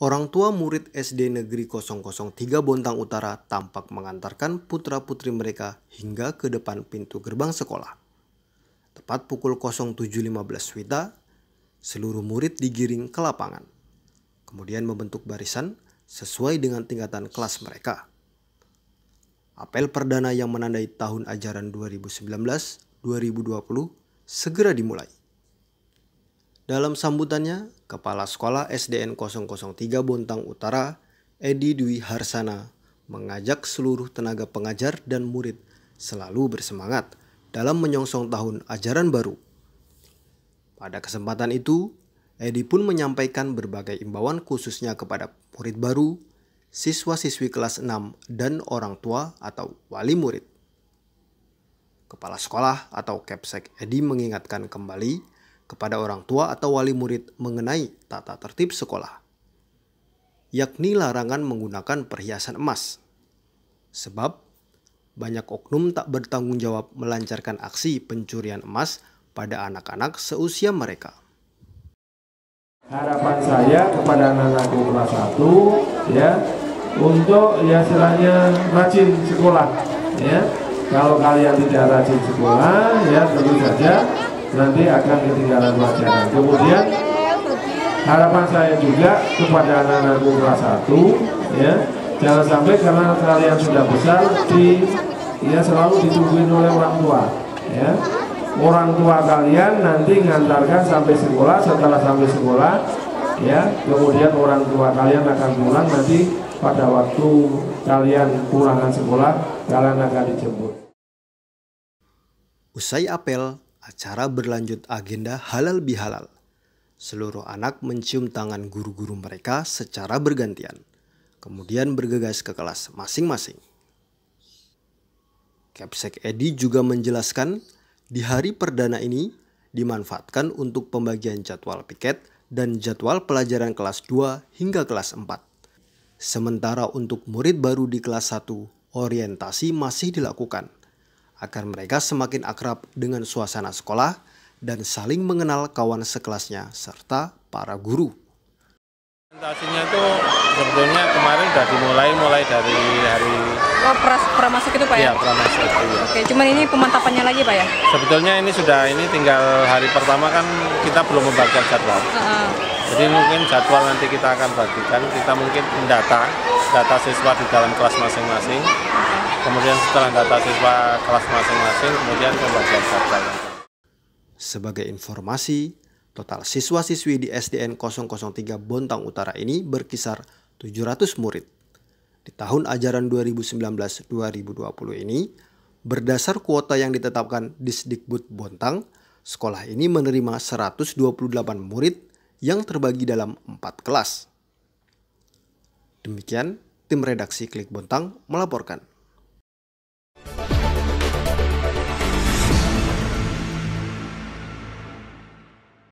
Orang tua murid SD Negeri 003 Bontang Utara tampak mengantarkan putra-putri mereka hingga ke depan pintu gerbang sekolah. Tepat pukul 07.15 Wita, seluruh murid digiring ke lapangan. Kemudian membentuk barisan sesuai dengan tingkatan kelas mereka. Apel perdana yang menandai tahun ajaran 2019-2020 segera dimulai. Dalam sambutannya, Kepala Sekolah SDN 003 Bontang Utara, Edi Dwi Harsana, mengajak seluruh tenaga pengajar dan murid selalu bersemangat dalam menyongsong tahun ajaran baru. Pada kesempatan itu, Edi pun menyampaikan berbagai imbauan khususnya kepada murid baru, siswa-siswi kelas 6, dan orang tua atau wali murid. Kepala sekolah atau Kepsek Edi mengingatkan kembali kepada orang tua atau wali murid mengenai tata tertib sekolah, yakni larangan menggunakan perhiasan emas. Sebab banyak oknum tak bertanggung jawab melancarkan aksi pencurian emas pada anak-anak seusia mereka. Harapan saya kepada anak-anakku kelas 1 ya untuk ya istilahnya rajin sekolah ya. Kalau kalian tidak rajin sekolah ya tentu saja nanti akan ketinggalan pelajaran. Kemudian harapan saya juga kepada anak-anakku kelas 1 ya, jangan sampai karena kalian sudah besar di ya selalu ditungguin oleh orang tua ya. Orang tua kalian nanti ngantarkan sampai sekolah, setelah sampai sekolah ya, kemudian orang tua kalian akan pulang nanti pada waktu kalian pulangan sekolah, kalian akan dijemput. Usai apel, Acara berlanjut agenda halal bihalal. Seluruh anak mencium tangan guru-guru mereka secara bergantian, kemudian bergegas ke kelas masing-masing. Kepsek Edi juga menjelaskan, di hari perdana ini dimanfaatkan untuk pembagian jadwal piket dan jadwal pelajaran kelas 2 hingga kelas 4. Sementara untuk murid baru di kelas 1, orientasi masih dilakukan agar mereka semakin akrab dengan suasana sekolah dan saling mengenal kawan sekelasnya serta para guru. Presentasinya itu sebetulnya kemarin sudah dimulai mulai dari hari oh, pras, pramasuk itu Pak ya? Iya, pramasuk itu ya. Oke, cuman ini pemantapannya lagi Pak ya? Sebetulnya ini sudah ini tinggal hari pertama kan kita belum membaca jadwal. Uh -huh. Jadi mungkin jadwal nanti kita akan bagikan, kita mungkin mendata data siswa di dalam kelas masing-masing kemudian setelah data siswa kelas masing-masing, kemudian pembagian data. Sebagai informasi, total siswa-siswi di SDN 003 Bontang Utara ini berkisar 700 murid. Di tahun ajaran 2019-2020 ini, berdasar kuota yang ditetapkan di sedikbud Bontang, sekolah ini menerima 128 murid yang terbagi dalam 4 kelas. Demikian tim redaksi Klik Bontang melaporkan.